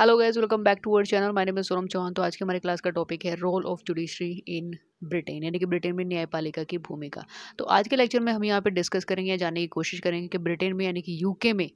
Hello guys welcome back to our channel my name Sonam Chauhan तो आज के हमारे क्लास का टॉपिक है role of judiciary in Britain यानी कि ब्रिटेन में न्यायपालिका की भूमिका तो आज के लेक्चर में हम यहाँ पे डिस्कस करेंगे या जानने की कोशिश करेंगे कि ब्रिटेन में यानी कि यूके में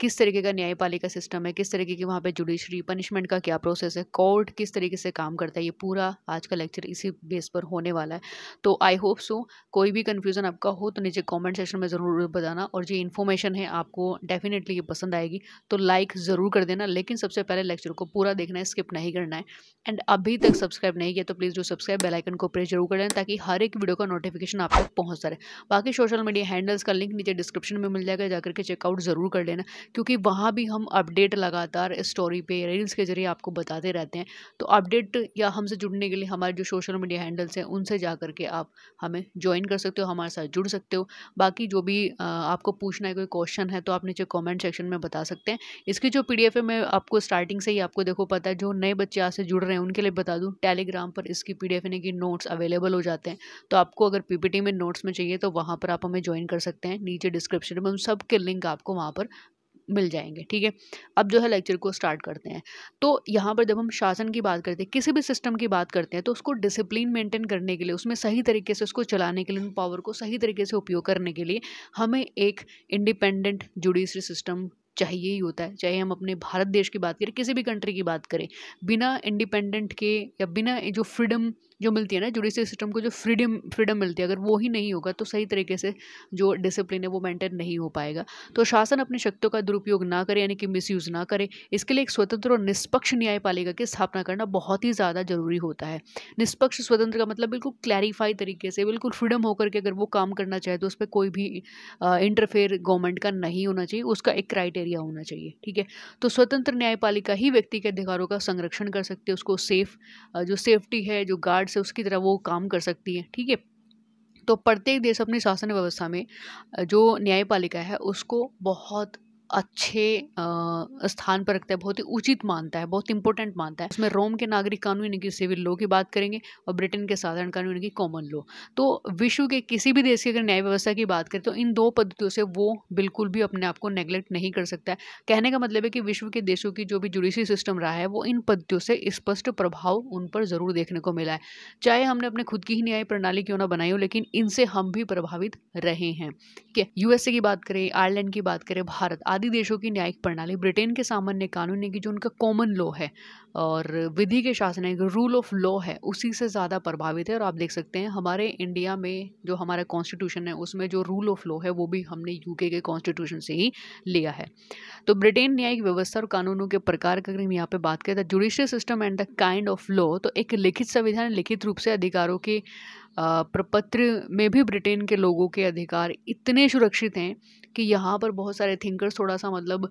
किस तरीके का न्यायपालिका सिस्टम है किस तरीके की वहाँ पे जुडिशरी पनिशमेंट का क्या प्रोसेस है कोर्ट किस तरीके से काम करता है ये पूरा आज का लेक्चर इसी बेस पर होने वाला है तो आई होप सो कोई भी कन्फ्यूज़न आपका हो तो नीचे कॉमेंट सेशन में ज़रूर बताना और जो इन्फॉर्मेशन है आपको डेफिनेटली ये पसंद आएगी तो लाइक ज़रूर कर देना लेकिन सबसे पहले लेक्चर को पूरा देखना है स्किप नहीं करना है एंड अभी तक सब्सक्राइब नहीं किया तो प्लीज़ जो सब्सक्राइब बेलाइकन को प्रेस जरूर कर देना ताकि हर एक वीडियो का नोटिफिकेशन आप तक पहुँच रहे बाकी सोशल मीडिया हैंडल्स का लिंक नीचे डिस्क्रिप्शन में मिल जाएगा जाकर के चेकआउट ज़रूर कर लेना क्योंकि वहाँ भी हम अपडेट लगातार स्टोरी पे रील्स के ज़रिए आपको बताते रहते हैं तो अपडेट या हमसे जुड़ने के लिए हमारे जो सोशल मीडिया हैंडल्स हैं उनसे जा करके आप हमें ज्वाइन कर सकते हो हमारे साथ जुड़ सकते हो बाकी जो भी आपको पूछना है कोई क्वेश्चन है तो आप नीचे कॉमेंट सेक्शन में बता सकते हैं इसकी जो पी है मैं आपको स्टार्टिंग से ही आपको देखो पता है जो नए बच्चे आज से जुड़ रहे हैं उनके लिए बता दूँ टेलीग्राम पर इसकी पी यानी कि नोट्स अवेलेबल हो जाते हैं तो आपको अगर पी में नोट्स में चाहिए तो वहाँ पर आप हमें ज्वाइन कर सकते हैं नीचे डिस्क्रिप्शन में उन सब के लिंक आपको वहाँ पर मिल जाएंगे ठीक है अब जो है लेक्चर को स्टार्ट करते हैं तो यहाँ पर जब हम शासन की बात करते हैं किसी भी सिस्टम की बात करते हैं तो उसको डिसिप्लिन मेंटेन करने के लिए उसमें सही तरीके से उसको चलाने के लिए उन पावर को सही तरीके से उपयोग करने के लिए हमें एक इंडिपेंडेंट जुडिशरी सिस्टम चाहिए ही होता है चाहे हम अपने भारत देश की बात करें किसी भी कंट्री की बात करें बिना इंडिपेंडेंट के या बिना जो फ्रीडम जो मिलती है ना जुडिशरी सिस्टम को जो फ्रीडम फ्रीडम मिलती है अगर वो ही नहीं होगा तो सही तरीके से जो डिसिप्लिन है वो मेंटेन नहीं हो पाएगा तो शासन अपनी शक्तियों का दुरुपयोग ना करे यानी कि मिसयूज़ ना करे इसके लिए एक स्वतंत्र और निष्पक्ष न्यायपालिका की स्थापना करना बहुत ही ज़्यादा ज़रूरी होता है निष्पक्ष स्वतंत्र का मतलब बिल्कुल क्लैरिफाई तरीके से बिल्कुल फ्रीडम होकर के अगर वो काम करना चाहे तो उस पर कोई भी इंटरफेयर गवर्नमेंट का नहीं होना चाहिए उसका एक क्राइटेरिया होना चाहिए ठीक है तो स्वतंत्र न्यायपालिका ही व्यक्ति के अधिकारों का संरक्षण कर सकती है उसको सेफ जो सेफ्टी है जो गार्ड पार्ट्स से उसकी तरह वो काम कर सकती हैं ठीक है तो प्रत्येक देश अपनी शासन व्यवस्था में जो न्यायपालिका है उसको बहुत अच्छे स्थान पर रखता है बहुत ही उचित मानता है बहुत इंपॉर्टेंट मानता है उसमें रोम के नागरिक कानून यानी कि सिविल लॉ की बात करेंगे और ब्रिटेन के साधारण कानून यानी कि कॉमन लॉ तो विश्व के किसी भी देश की अगर न्याय व्यवस्था की बात करें तो इन दो पद्धतियों से वो बिल्कुल भी अपने आप को नेग्लेक्ट नहीं कर सकता है कहने का मतलब है कि विश्व के देशों की जो भी जुडिशरी सिस्टम रहा है वो इन पद्धतियों से स्पष्ट प्रभाव उन पर ज़रूर देखने को मिला है चाहे हमने अपने खुद की ही न्याय प्रणाली क्यों ना बनाई हो लेकिन इनसे हम भी प्रभावित रहे हैं ठीक है यूएसए की बात करें आयरलैंड की बात करें भारत आदि देशों की न्यायिक प्रणाली ब्रिटेन के सामान्य कानून है कि जो उनका कॉमन लॉ है और विधि के शासन है रूल ऑफ लॉ है उसी से ज़्यादा प्रभावित है और आप देख सकते हैं हमारे इंडिया में जो हमारा कॉन्स्टिट्यूशन है उसमें जो रूल ऑफ लॉ है वो भी हमने यूके के कॉन्स्टिट्यूशन से ही लिया है तो ब्रिटेन न्यायिक व्यवस्था और कानूनों के प्रकार की अगर हम यहाँ पर बात करें तो judicial system and the kind of law तो एक लिखित संविधान लिखित रूप से अधिकारों के प्रपत्र में भी ब्रिटेन के लोगों के अधिकार इतने सुरक्षित हैं कि यहाँ पर बहुत सारे थिंकर्स थोड़ा सा मतलब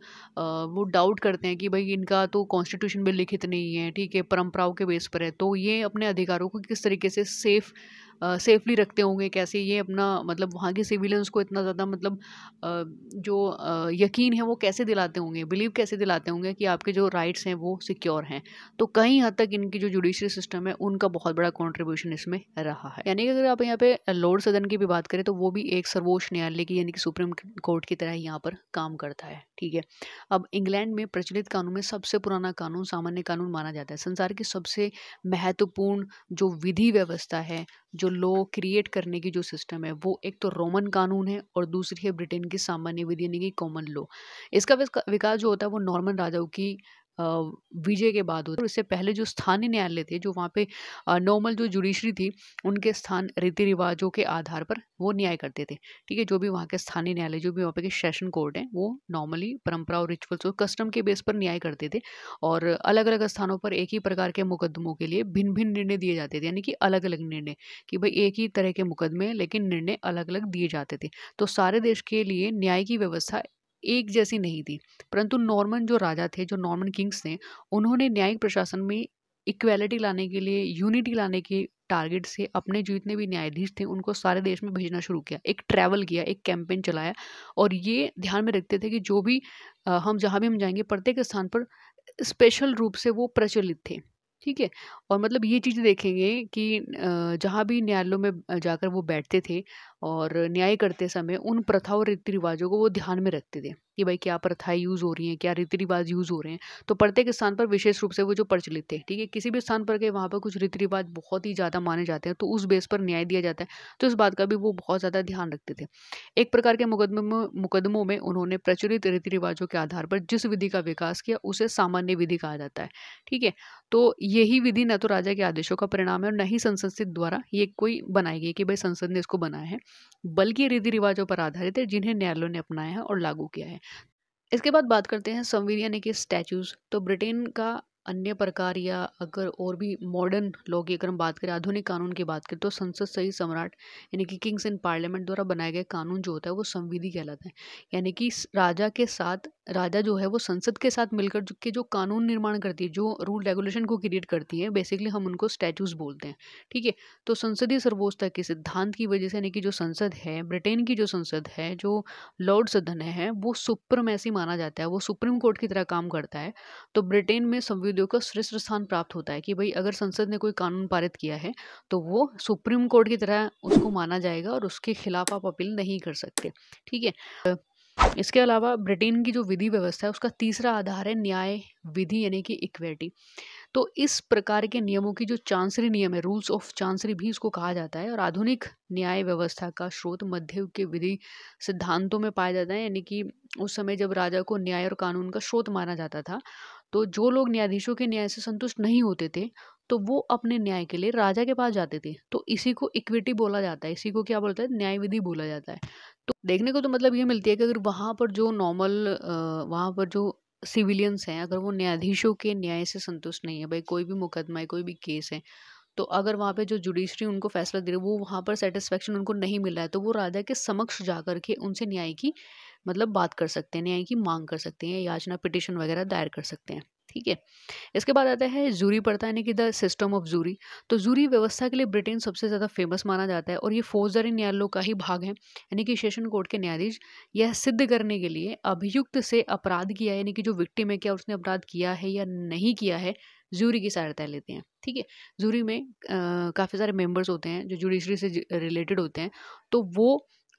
वो डाउट करते हैं कि भाई इनका तो कॉन्स्टिट्यूशन में लिखित नहीं है ठीक है परंपराओं के बेस पर है तो ये अपने अधिकारों को किस तरीके से सेफ सेफ़ली रखते होंगे कैसे ये अपना मतलब वहाँ के सिविलियंस को इतना ज़्यादा मतलब जो यकीन है वो कैसे दिलाते होंगे बिलीव कैसे दिलाते होंगे कि आपके जो राइट्स हैं वो सिक्योर हैं तो कहीं हद तक इनकी जो जुडिशरी सिस्टम है उनका बहुत बड़ा कॉन्ट्रीब्यूशन इसमें रहा है यानी कि अगर आप यहाँ पे लॉर्ड सदन की भी बात करें तो वो भी एक सर्वोच्च न्यायालय की यानी कि सुप्रीम कोर्ट की तरह यहाँ पर काम करता है ठीक है अब इंग्लैंड में प्रचलित कानून में सबसे पुराना कानून सामान्य कानून माना जाता है संसार की सबसे महत्वपूर्ण जो विधि व्यवस्था है जो लॉ क्रिएट करने की जो सिस्टम है वो एक तो रोमन कानून है और दूसरी है ब्रिटेन की सामान्य विधि यानी कि कॉमन लॉ इसका विकास जो होता है वो नॉर्मन राजाओं की विजय के बाद होता है उससे पहले जो स्थानीय न्यायालय थे जो वहाँ पे नॉर्मल जो जुडिशरी थी उनके स्थान रीति रिवाजों के आधार पर वो न्याय करते थे ठीक है जो भी वहाँ के स्थानीय न्यायालय जो भी वहाँ पे के सेशन कोर्ट हैं वो नॉर्मली परंपरा और रिचुअल्स और कस्टम के बेस पर न्याय करते थे और अलग अलग स्थानों पर एक ही प्रकार के मुकदमों के लिए भिन्न भिन्न निर्णय दिए जाते थे यानी कि अलग अलग निर्णय कि भाई एक ही तरह के मुकदमे लेकिन निर्णय अलग अलग दिए जाते थे तो सारे देश के लिए न्याय की व्यवस्था एक जैसी नहीं थी परंतु नॉर्मन जो राजा थे जो नॉर्मन किंग्स थे उन्होंने न्यायिक प्रशासन में इक्वेलिटी लाने के लिए यूनिटी लाने के टारगेट से अपने जो जितने भी न्यायाधीश थे उनको सारे देश में भेजना शुरू किया एक ट्रैवल किया एक कैंपेन चलाया और ये ध्यान में रखते थे कि जो भी आ, हम जहाँ भी हम जाएंगे प्रत्येक स्थान पर स्पेशल रूप से वो प्रचलित थे ठीक है और मतलब ये चीज़ देखेंगे कि जहाँ भी न्यायालयों में जाकर वो बैठते थे और न्याय करते समय उन प्रथाओं और रीति रिवाजों को वो ध्यान में रखते थे कि भाई क्या प्रथाएं यूज़ हो रही हैं क्या रीति रिवाज यूज़ हो रहे हैं तो प्रत्येक स्थान पर विशेष रूप से वो जो प्रचलित थे ठीक है किसी भी स्थान पर गए वहाँ पर कुछ रीति रिवाज बहुत ही ज़्यादा माने जाते हैं तो उस बेस पर न्याय दिया जाता है तो इस बात का भी वो बहुत ज़्यादा ध्यान रखते थे एक प्रकार के मुकदमों मुकदमों में उन्होंने प्रचलित रीति रिवाजों के आधार पर जिस विधि का विकास किया उसे सामान्य विधि कहा जाता है ठीक है तो यही विधि न तो राजा के आदेशों का परिणाम है और न ही संसद द्वारा ये कोई बनाई गई कि भाई संसद ने इसको बनाया है बल्कि रीति रिवाजों पर आधारित है जिन्हें न्यायालयों ने अपनाया है और लागू किया है इसके बाद बात करते हैं संविधान के स्टैचूज़ तो ब्रिटेन का अन्य प्रकार या अगर और भी मॉडर्न लॉ की अगर हम बात करें आधुनिक कानून की बात करें तो संसद सही सम्राट यानी कि किंग्स इन पार्लियामेंट द्वारा बनाए गए कानून जो होता है वो संविधि कहलाता है यानी कि राजा के साथ राजा जो है वो संसद के साथ मिलकर के जो कानून निर्माण करती है जो रूल रेगुलेशन को क्रिएट करती है बेसिकली हम उनको स्टैचूज बोलते हैं ठीक है तो संसदीय सर्वोच्चता के सिद्धांत की वजह से यानी कि जो संसद है ब्रिटेन की जो संसद है जो लॉर्ड सदन है वो सुप्रमेसी माना जाता है वो सुप्रीम कोर्ट की तरह काम करता है तो ब्रिटेन में संविधि प्रतिनिधियों का श्रेष्ठ स्थान प्राप्त होता है कि भाई अगर संसद ने कोई कानून पारित किया है तो वो सुप्रीम कोर्ट की तरह उसको माना जाएगा और उसके खिलाफ आप अपील नहीं कर सकते ठीक है इसके अलावा ब्रिटेन की जो विधि व्यवस्था है उसका तीसरा आधार है न्याय विधि यानी कि इक्वेटी तो इस प्रकार के नियमों की जो चांसरी नियम है रूल्स ऑफ चांसरी भी इसको कहा जाता है और आधुनिक न्याय व्यवस्था का स्रोत मध्य के विधि सिद्धांतों में पाया जाता है यानी कि उस समय जब राजा को न्याय और कानून का स्रोत माना जाता था तो जो लोग न्यायाधीशों के न्याय से संतुष्ट नहीं होते थे तो वो अपने न्याय के लिए राजा के पास जाते थे तो इसी को इक्विटी बोला जाता है इसी को क्या बोलता है न्याय विधि बोला जाता है तो देखने को तो मतलब ये मिलती है कि अगर वहाँ पर जो नॉर्मल वहाँ पर जो सिविलियंस हैं अगर वो न्यायाधीशों के न्याय से संतुष्ट नहीं है भाई कोई भी मुकदमा है कोई भी केस है तो अगर वहाँ पे जो जुडिशरी उनको फैसला दे रही है वो वहाँ पर सेटिस्फेक्शन उनको नहीं मिला है तो वो राजा के समक्ष जा कर के उनसे न्याय की मतलब बात कर सकते हैं यानी कि मांग कर सकते हैं याचना पिटिशन वगैरह दायर कर सकते हैं ठीक है इसके बाद आता है जूरी पड़ता है यानी कि द सिस्टम ऑफ जूरी तो जूरी व्यवस्था के लिए ब्रिटेन सबसे ज़्यादा फेमस माना जाता है और ये फौजदारी न्यायालयों का ही भाग है यानी कि सेशन कोर्ट के न्यायाधीश यह सिद्ध करने के लिए अभियुक्त से अपराध किया है यानी कि जो विक्टिम है क्या उसने अपराध किया है या नहीं किया है जूरी की सहायता लेते हैं ठीक है जूरी में काफ़ी सारे मेम्बर्स होते हैं जो जुडिशरी से रिलेटेड होते हैं तो वो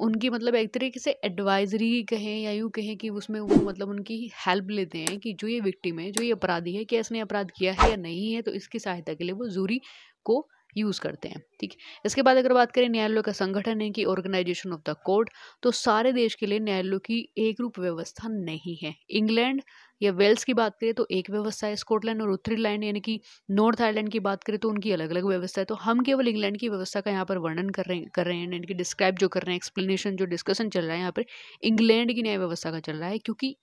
उनकी मतलब एक तरीके से एडवाइजरी कहें या यूँ कहें कि उसमें वो मतलब उनकी हेल्प लेते हैं कि जो ये विक्टिम है जो ये अपराधी है क्या इसने अपराध किया है या नहीं है तो इसकी सहायता के लिए वो जूरी को यूज़ करते हैं ठीक है इसके बाद अगर बात करें न्यायालय का संगठन है कि ऑर्गेनाइजेशन ऑफ द कोर्ट तो सारे देश के लिए न्यायालय की एक रूप व्यवस्था नहीं है इंग्लैंड या वेल्स की बात करें तो एक व्यवस्था है स्कॉटलैंड और उत्तरी लैंड यानी कि नॉर्थ आयरलैंड की बात करें तो उनकी अलग अलग व्यवस्था है तो हम केवल इंग्लैंड की व्यवस्था का यहाँ पर वर्णन कर रहे कर रहे हैं यानी कि डिस्क्राइब जो कर रहे हैं एक्सप्लेनेशन जो डिस्कशन चल रहा है यहाँ पर इंग्लैंड की न्याय व्यवस्था का चल रहा है क्योंकि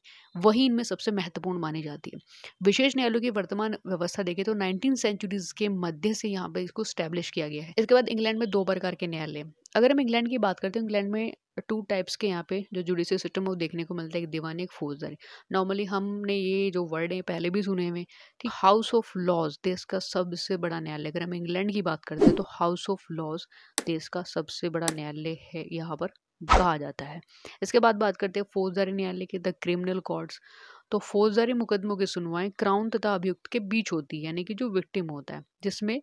वही इनमें सबसे महत्वपूर्ण मानी जाती है विशेष न्यायालयों की वर्तमान व्यवस्था देखें तो नाइनटीन सेंचुरीज के मध्य से यहाँ पर इसको स्टैब्लिश किया गया है इसके बाद इंग्लैंड में दो प्रकार के न्यायालय अगर हम इंग्लैंड की बात करते हैं तो इंग्लैंड में टू टाइप्स के यहाँ पे जो जुडिशल सिस्टम है वो देखने को मिलता है एक दीवानी एक फौजदारी नॉर्मली हमने ये जो वर्ड है पहले भी सुने हुए कि हाउस ऑफ लॉज देश का सबसे बड़ा न्यायालय अगर हम इंग्लैंड की बात करते हैं तो हाउस ऑफ लॉज देश का सबसे बड़ा न्यायालय है यहाँ पर कहा जाता है इसके बाद बात करते हैं फौजदारी न्यायालय के द क्रिमिनल कोर्ट्स तो फौजदारी मुकदमों की सुनवाई क्राउन तथा अभियुक्त के बीच होती है यानी कि जो विक्टिम होता है जिसमें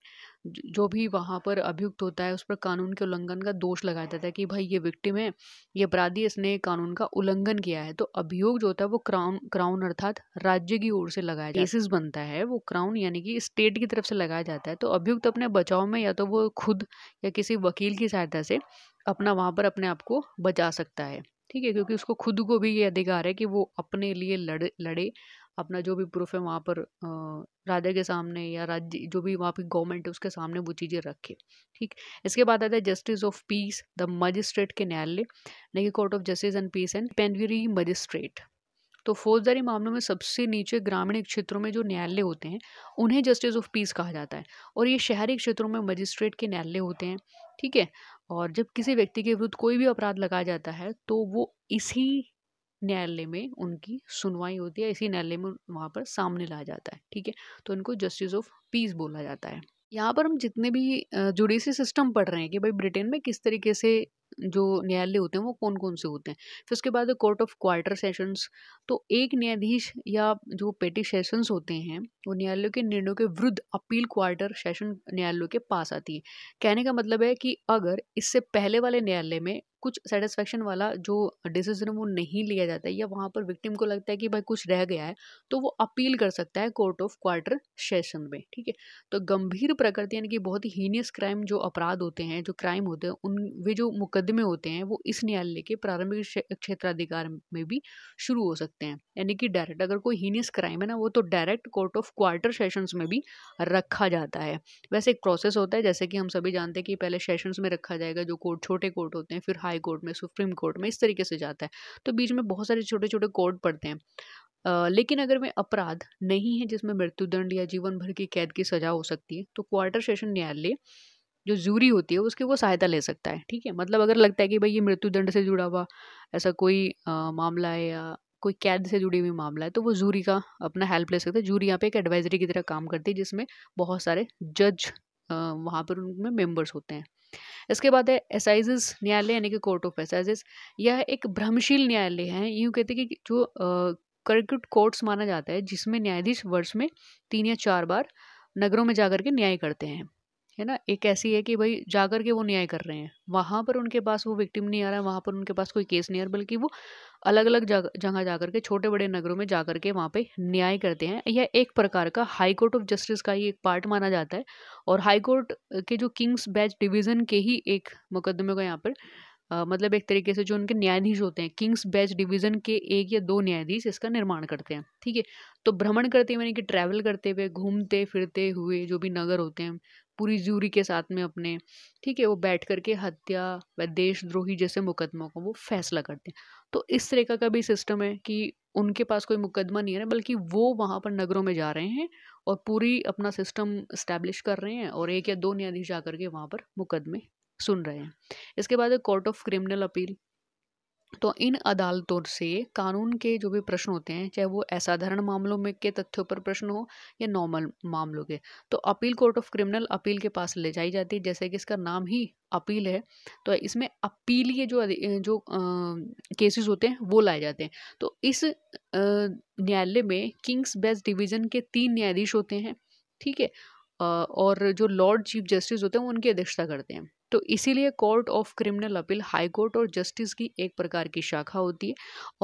जो भी वहाँ पर अभियुक्त होता है उस पर कानून के उल्लंघन का दोष लगाया जाता है कि भाई ये विक्टिम है ये अपराधी इसने कानून का उल्लंघन किया है तो अभियोग जो होता है वो क्राउन क्राउन अर्थात राज्य की ओर से लगाया केसेस बनता है वो क्राउन यानी कि स्टेट की तरफ से लगाया जाता है तो अभियुक्त अपने बचाव में या तो वो खुद या किसी वकील की सहायता से अपना वहाँ पर अपने आप को बचा सकता है ठीक है क्योंकि उसको खुद को भी ये अधिकार है कि वो अपने लिए लड़े लड़े अपना जो भी प्रूफ है वहाँ पर राजा के सामने या राज्य जो भी वहाँ पर गवर्नमेंट है उसके सामने वो चीज़ें रखे ठीक इसके बाद आता है justice of peace the magistrate के न्यायालय नहीं कि court of justice and peace and पेनवरी मजिस्ट्रेट तो फौजदारी मामलों में सबसे नीचे ग्रामीण क्षेत्रों में जो न्यायालय होते हैं उन्हें जस्टिस ऑफ पीस कहा जाता है और ये शहरी क्षेत्रों में मजिस्ट्रेट के न्यायालय होते हैं ठीक है और जब किसी व्यक्ति के विरुद्ध कोई भी अपराध लगाया जाता है तो वो इसी न्यायालय में उनकी सुनवाई होती है इसी न्यायालय में वहाँ पर सामने लाया जाता है ठीक है तो इनको जस्टिस ऑफ पीस बोला जाता है यहाँ पर हम जितने भी जुडिशरी सिस्टम पढ़ रहे हैं कि भाई ब्रिटेन में किस तरीके से जो न्यायालय होते हैं वो कौन कौन से होते हैं फिर उसके बाद कोर्ट ऑफ क्वार्टर सेशंस तो एक न्यायाधीश या जो पेटी सेशंस होते हैं वो न्यायालयों के निर्णयों के विरुद्ध अपील क्वार्टर सेशन न्यायालयों के पास आती है कहने का मतलब है कि अगर इससे पहले वाले न्यायालय में कुछ सेटिस्फेक्शन वाला जो डिसीजन वो नहीं लिया जाता है या वहाँ पर विक्टिम को लगता है कि भाई कुछ रह गया है तो वो अपील कर सकता है कोर्ट ऑफ क्वार्टर सेशन में ठीक है तो गंभीर प्रकृति यानी कि बहुत ही हीनियस क्राइम जो अपराध होते हैं जो क्राइम होते हैं उन वे जो मुकर मुकदमे होते हैं वो इस न्यायालय के प्रारंभिक क्षेत्राधिकार में भी शुरू हो सकते हैं यानी कि डायरेक्ट अगर कोई हीनियस क्राइम है ना वो तो direct court of quarter sessions में भी रखा जाता है वैसे एक प्रोसेस होता है जैसे कि हम सभी जानते हैं कि पहले सेशंस में रखा जाएगा जो कोर्ट छोटे कोर्ट होते हैं फिर हाई कोर्ट में सुप्रीम कोर्ट में इस तरीके से जाता है तो बीच में बहुत सारे छोटे छोटे कोर्ट पड़ते हैं आ, लेकिन अगर वे अपराध नहीं है जिसमें मृत्युदंड या जीवन भर की कैद की सजा हो सकती है तो क्वार्टर सेशन न्यायालय जो जूरी होती है उसकी वो सहायता ले सकता है ठीक है मतलब अगर लगता है कि भाई ये मृत्युदंड से जुड़ा हुआ ऐसा कोई आ, मामला है या कोई कैद से जुड़ी हुई मामला है तो वो जूरी का अपना हेल्प ले सकते हैं जूरी यहाँ पे एक एडवाइजरी की तरह काम करती है जिसमें बहुत सारे जज वहाँ पर उनमें मेंबर्स होते हैं इसके बाद है एसाइजिस न्यायालय यानी कि कोर्ट ऑफ एसाइजिस यह एक भ्रमशील न्यायालय है यूँ कहते हैं कि जो कर्क्यूट कोर्ट्स माना जाता है जिसमें न्यायाधीश वर्ष में तीन या चार बार नगरों में जाकर के न्याय करते हैं है ना एक ऐसी है कि भाई जाकर के वो न्याय कर रहे हैं वहाँ पर उनके पास वो विक्टिम नहीं आ रहा है वहाँ पर उनके पास कोई केस नहीं आ रहा बल्कि वो अलग अलग जगह जाकर के छोटे बड़े नगरों में जाकर के वहाँ पे न्याय करते हैं यह एक प्रकार का हाई कोर्ट ऑफ जस्टिस का ही एक पार्ट माना जाता है और हाई कोर्ट के जो किंग्स बैच डिवीज़न के ही एक मुकदमे को यहाँ पर आ, मतलब एक तरीके से जो उनके न्यायाधीश होते हैं किंग्स बेच डिवीज़न के एक या दो न्यायाधीश इसका निर्माण करते हैं ठीक है तो भ्रमण करते हुए यानी कि ट्रैवल करते हुए घूमते फिरते हुए जो भी नगर होते हैं पूरी ज्यूरी के साथ में अपने ठीक है वो बैठ करके हत्या व देशद्रोही जैसे मुकदमों का वो फैसला करते हैं तो इस तरीका का भी सिस्टम है कि उनके पास कोई मुकदमा नहीं है बल्कि वो वहाँ पर नगरों में जा रहे हैं और पूरी अपना सिस्टम इस्टेब्लिश कर रहे हैं और एक या दो न्यायाधीश जा करके वहाँ पर मुकदमे सुन रहे हैं इसके बाद है कोर्ट ऑफ क्रिमिनल अपील तो इन अदालतों से कानून के जो भी प्रश्न होते हैं चाहे वो असाधारण मामलों में के तथ्यों पर प्रश्न हो या नॉर्मल मामलों के तो appeal court of criminal appeal के पास ले जाई जाती है जैसे कि इसका नाम ही अपील है तो इसमें अपीलीय जो जो केसेस होते हैं वो लाए जाते हैं तो इस न्यायालय में किंग्स बेस्ट डिवीजन के तीन न्यायाधीश होते हैं ठीक है और जो लॉर्ड चीफ जस्टिस होते हैं वो उनकी अध्यक्षता करते हैं तो इसीलिए court of criminal appeal high court और जस्टिस की एक प्रकार की शाखा होती है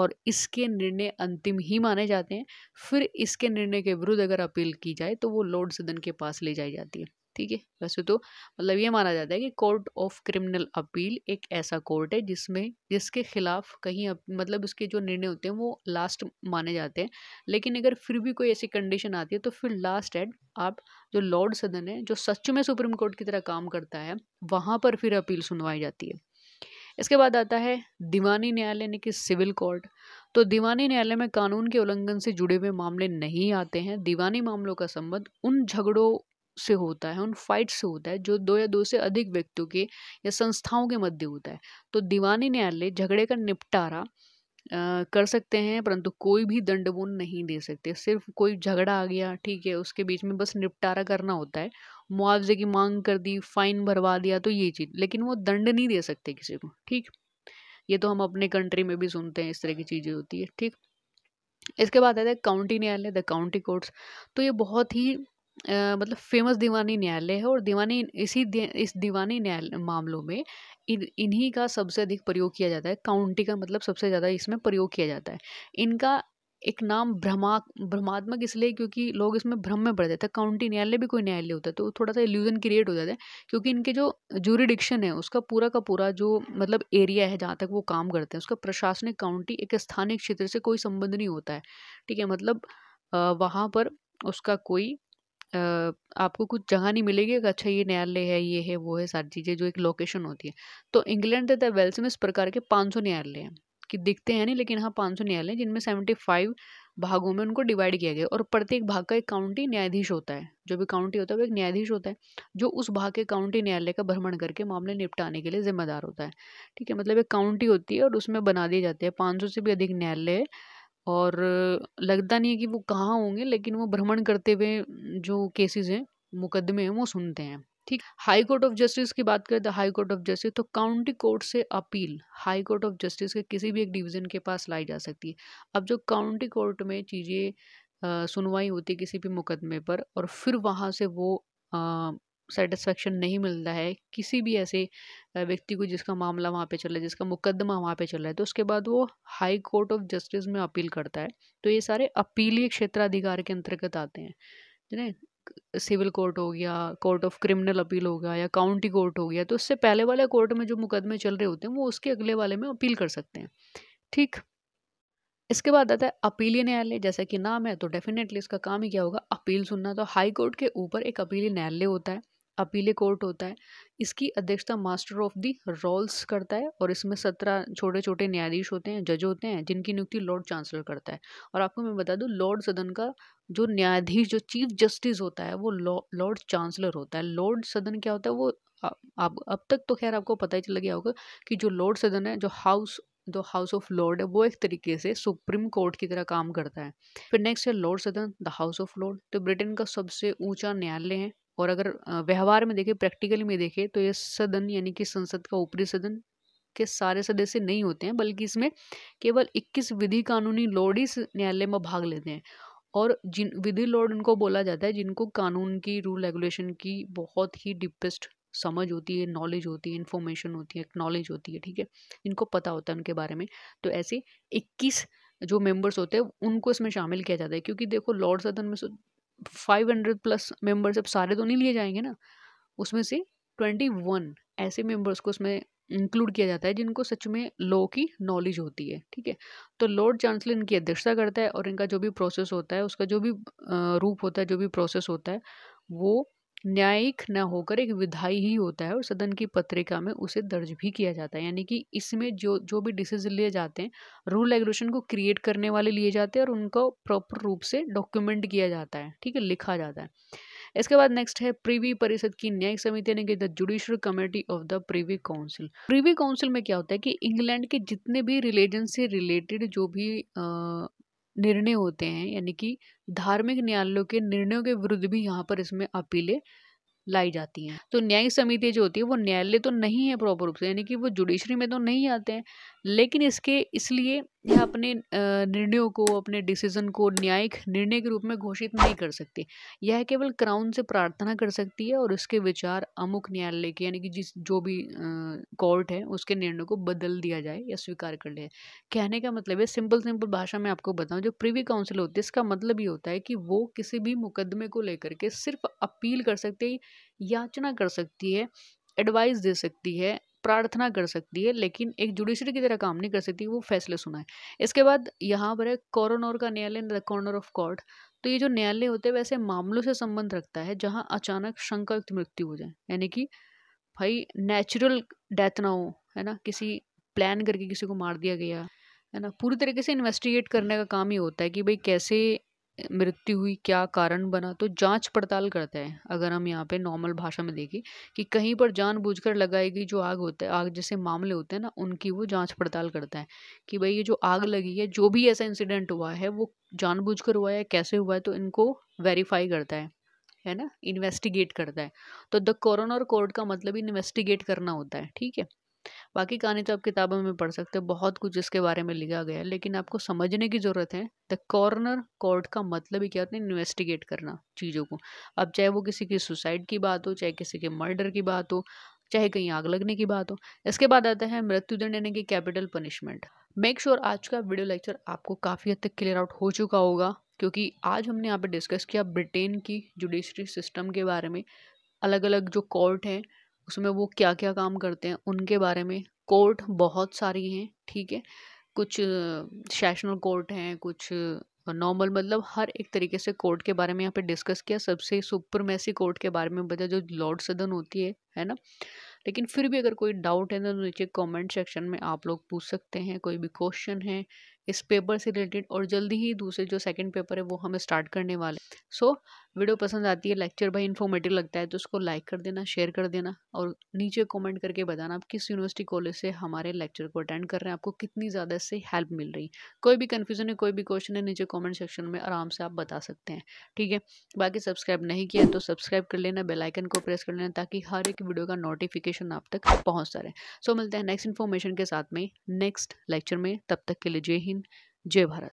और इसके निर्णय अंतिम ही माने जाते हैं फिर इसके निर्णय के विरुद्ध अगर अपील की जाए तो वो लॉर्ड सदन के पास ले जाई जाती है ठीक है वैसे तो मतलब ये माना जाता है कि कोर्ट ऑफ क्रिमिनल अपील एक ऐसा कोर्ट है जिसमें जिसके खिलाफ कहीं अप, मतलब उसके जो निर्णय होते हैं वो लास्ट माने जाते हैं लेकिन अगर फिर भी कोई ऐसी कंडीशन आती है तो फिर लास्ट एड आप जो लॉर्ड सदन है जो सच में सुप्रीम कोर्ट की तरह काम करता है वहाँ पर फिर अपील सुनवाई जाती है इसके बाद आता है दीवानी न्यायालय यानी कि सिविल कोर्ट तो दीवानी न्यायालय में कानून के उल्लंघन से जुड़े हुए मामले नहीं आते हैं दीवानी मामलों का संबंध उन झगड़ों से होता है उन फाइट से होता है जो दो या दो से अधिक व्यक्तियों के या संस्थाओं के मध्य होता है तो दीवानी न्यायालय झगड़े का निपटारा कर सकते हैं परंतु कोई भी दंड वो नहीं दे सकते सिर्फ कोई झगड़ा आ गया ठीक है उसके बीच में बस निपटारा करना होता है मुआवजे की मांग कर दी फाइन भरवा दिया तो ये चीज़ लेकिन वो दंड नहीं दे सकते किसी को ठीक ये तो हम अपने कंट्री में भी सुनते हैं इस तरह की चीज़ें होती है ठीक इसके बाद आता है काउंटी न्यायालय द काउंटी कोर्ट्स तो ये बहुत ही मतलब फेमस दीवानी न्यायालय है और दीवानी इसी दे- इस दीवानी न्यायालय मामलों में इन इन्हीं का सबसे अधिक प्रयोग किया जाता है काउंटी का मतलब सबसे ज़्यादा इसमें प्रयोग किया जाता है इनका एक नाम भ्रमा भ्रमात्मक इसलिए क्योंकि लोग इसमें भ्रम में पड़ जाते हैं काउंटी न्यायालय भी कोई न्यायालय होता है तो थोड़ा सा इल्यूजन क्रिएट हो जाता है क्योंकि इनके जो ज्यूरिडिक्शन है उसका पूरा का पूरा जो मतलब एरिया है जहाँ तक वो काम करते हैं उसका प्रशासनिक काउंटी एक स्थानीय क्षेत्र से कोई संबंध नहीं होता है ठीक है मतलब वहाँ पर उसका कोई आपको कुछ जगह नहीं मिलेगी कि अच्छा ये न्यायालय है ये है वो है सारी चीज़ें जो एक लोकेशन होती है तो इंग्लैंड तथा वेल्स में इस प्रकार के पाँच सौ न्यायालय हैं कि दिखते हैं नहीं लेकिन हाँ पाँच सौ न्यायालय जिनमें सेवेंटी फाइव भागों में उनको डिवाइड किया गया और प्रत्येक भाग का एक काउंटी न्यायाधीश होता है जो भी काउंटी होता है वो एक न्यायाधीश होता है जो उस भाग के काउंटी न्यायालय का भ्रमण करके मामले निपटाने के लिए जिम्मेदार होता है ठीक है मतलब एक काउंटी होती है और उसमें बना दिए जाते हैं पाँच सौ से भी अधिक न्यायालय और लगता नहीं है कि वो कहाँ होंगे लेकिन वो भ्रमण करते हुए जो केसेस हैं मुकदमे हैं वो सुनते हैं ठीक हाई कोर्ट ऑफ जस्टिस की बात करें तो हाई कोर्ट ऑफ जस्टिस तो काउंटी कोर्ट से appeal high court of justice के किसी भी एक डिवीज़न के पास लाई जा सकती है अब जो काउंटी कोर्ट में चीज़ें सुनवाई होती है किसी भी मुकदमे पर और फिर वहाँ से वो सेटिस्फेक्शन नहीं मिलता है किसी भी ऐसे व्यक्ति को जिसका मामला वहाँ पे चल रहा है जिसका मुकदमा वहाँ पे चल रहा है तो उसके बाद वो हाई कोर्ट ऑफ जस्टिस में अपील करता है तो ये सारे अपीलीय क्षेत्राधिकार के अंतर्गत आते हैं जिन्हें सिविल कोर्ट हो गया कोर्ट ऑफ क्रिमिनल अपील हो गया या काउंटी कोर्ट हो गया तो उससे पहले वाले कोर्ट में जो मुकदमे चल रहे होते हैं वो उसके अगले वाले में अपील कर सकते हैं ठीक इसके बाद आता है अपीलीय न्यायालय जैसा कि नाम है तो डेफिनेटली इसका काम ही क्या होगा अपील सुनना तो हाई कोर्ट के ऊपर एक अपीलीय न्यायालय होता है अपीले कोर्ट होता है इसकी अध्यक्षता मास्टर ऑफ दी रोल्स करता है और इसमें सत्रह छोटे छोटे न्यायाधीश होते हैं जज होते हैं जिनकी नियुक्ति लॉर्ड चांसलर करता है और आपको मैं बता दूं लॉर्ड सदन का जो न्यायाधीश जो चीफ जस्टिस होता है वो लॉर्ड चांसलर होता है लॉर्ड सदन क्या होता है वो आप अब तक तो खैर आपको पता ही चल गया होगा कि जो लॉर्ड सदन है जो हाउस दो हाउस ऑफ लॉर्ड है वो एक तरीके से सुप्रीम कोर्ट की तरह काम करता है फिर नेक्स्ट है लॉर्ड सदन द हाउस ऑफ लॉर्ड तो ब्रिटेन का सबसे ऊंचा न्यायालय है और अगर व्यवहार में देखें प्रैक्टिकली में देखें तो ये सदन यानी कि संसद का ऊपरी सदन के सारे सदस्य नहीं होते हैं बल्कि इसमें केवल 21 विधि कानूनी लॉर्ड ही न्यायालय में भाग लेते हैं और जिन विधि लॉर्ड उनको बोला जाता है जिनको कानून की रूल रेगुलेशन की बहुत ही डिपेस्ट समझ होती है नॉलेज होती है इन्फॉर्मेशन होती है नॉलेज होती है ठीक है इनको पता होता है उनके बारे में तो ऐसे इक्कीस जो मेंबर्स होते हैं उनको इसमें शामिल किया जाता है क्योंकि देखो लॉर्ड सदन में फाइव हंड्रेड प्लस मेम्बर्स अब सारे तो नहीं लिए जाएंगे ना उसमें से ट्वेंटी वन ऐसे मेंबर्स को उसमें इंक्लूड किया जाता है जिनको सच में लॉ की नॉलेज होती है ठीक है तो लॉर्ड चांसलर इनकी अध्यक्षता करता है और इनका जो भी प्रोसेस होता है उसका जो भी रूप होता है जो भी प्रोसेस होता है वो न्यायिक न होकर एक विधायी ही होता है और सदन की पत्रिका में उसे दर्ज भी किया जाता है यानी कि इसमें जो जो भी डिसीजन लिए जाते हैं रूल रेगुलेशन को क्रिएट करने वाले लिए जाते हैं और उनको प्रॉपर रूप से डॉक्यूमेंट किया जाता है ठीक है लिखा जाता है इसके बाद नेक्स्ट है प्रीवी परिषद की न्यायिक समिति यानी कि the judicial committee of the privy council privy council में क्या होता है कि इंग्लैंड के जितने भी रिलीजन से रिलेटेड जो भी निर्णय होते हैं यानी कि धार्मिक न्यायालयों के निर्णयों के विरुद्ध भी यहाँ पर इसमें अपीलें लाई जाती हैं तो न्यायिक समिति जो होती है वो न्यायालय तो नहीं है प्रॉपर रूप से यानी कि वो जुडिशरी में तो नहीं आते हैं लेकिन इसके इसलिए यह अपने निर्णयों को अपने डिसीजन को न्यायिक निर्णय के रूप में घोषित नहीं कर सकती यह केवल क्राउन से प्रार्थना कर सकती है और उसके विचार अमुक न्यायालय के यानी कि जिस जो भी कोर्ट है उसके निर्णय को बदल दिया जाए या स्वीकार कर लिया कहने का मतलब है सिंपल सिंपल भाषा में आपको बताऊँ जो प्रिवी काउंसिल होती है इसका मतलब ये होता है कि वो किसी भी मुकदमे को लेकर के सिर्फ अपील कर सकते याचना कर सकती है एडवाइस दे सकती है प्रार्थना कर सकती है लेकिन एक जुडिशरी की तरह काम नहीं कर सकती वो फैसले सुनाए इसके बाद यहाँ पर है कॉर्नर का न्यायालय द कॉर्नर ऑफ कोर्ट तो ये जो न्यायालय होते हैं वैसे मामलों से संबंध रखता है जहाँ अचानक शंकायुक्त मृत्यु हो जाए यानी कि भाई नेचुरल डेथ ना हो है ना किसी प्लान करके किसी को मार दिया गया है ना पूरी तरीके से इन्वेस्टिगेट करने का काम ही होता है कि भाई कैसे मृत्यु हुई क्या कारण बना तो जांच पड़ताल करता है अगर हम यहाँ पे नॉर्मल भाषा में देखें कि कहीं पर जानबूझकर लगाई गई जो आग होता है आग जैसे मामले होते हैं ना उनकी वो जांच पड़ताल करता है कि भाई ये जो आग हाँ। लगी है जो भी ऐसा इंसिडेंट हुआ है वो जानबूझकर हुआ है कैसे हुआ है तो इनको वेरीफाई करता है है ना इन्वेस्टिगेट करता है तो द कोरोनर कोर्ट का मतलब इन्वेस्टिगेट करना होता है ठीक है बाकी कहानी तो आप किताबों में पढ़ सकते हो बहुत कुछ इसके बारे में लिखा गया है लेकिन आपको समझने की ज़रूरत है द कॉर्नर कोर्ट का मतलब ही क्या होता है इन्वेस्टिगेट करना चीज़ों को अब चाहे वो किसी की सुसाइड की बात हो चाहे किसी के मर्डर की बात हो चाहे कहीं आग लगने की बात हो इसके बाद आता है मृत्युदंड यानी कि कैपिटल पनिशमेंट मेक श्योर आज का वीडियो लेक्चर आपको काफ़ी हद तक क्लियर आउट हो चुका होगा क्योंकि आज हमने यहाँ पे डिस्कस किया ब्रिटेन की जुडिशरी सिस्टम के बारे में अलग अलग जो कोर्ट हैं उसमें वो क्या क्या काम करते हैं उनके बारे में कोर्ट बहुत सारी हैं ठीक है कुछ सेशनल कोर्ट हैं कुछ नॉर्मल मतलब हर एक तरीके से कोर्ट के बारे में यहाँ पे डिस्कस किया सबसे सुपरमेसी कोर्ट के बारे में बताया जो लॉर्ड सदन होती है है ना लेकिन फिर भी अगर कोई डाउट है तो नीचे कमेंट सेक्शन में आप लोग पूछ सकते हैं कोई भी क्वेश्चन है इस पेपर से रिलेटेड और जल्दी ही दूसरे जो सेकंड पेपर है वो हम स्टार्ट करने वाले सो so, वीडियो पसंद आती है लेक्चर भाई इन्फॉर्मेटिव लगता है तो उसको लाइक कर देना शेयर कर देना और नीचे कमेंट करके बताना आप किस यूनिवर्सिटी कॉलेज से हमारे लेक्चर को अटेंड कर रहे हैं आपको कितनी ज़्यादा इससे हेल्प मिल रही कोई भी कन्फ्यूजन है कोई भी क्वेश्चन है नीचे कॉमेंट सेक्शन में आराम से आप बता सकते हैं ठीक है बाकी सब्सक्राइब नहीं किया तो सब्सक्राइब कर लेना बेलाइकन को प्रेस कर लेना ताकि हर एक वीडियो का नोटिफिकेशन आप तक पहुँचता रहे सो मिलते हैं नेक्स्ट इन्फॉर्मेशन के साथ में नेक्स्ट लेक्चर में तब तक के लिए जय हिंद जय जय भारत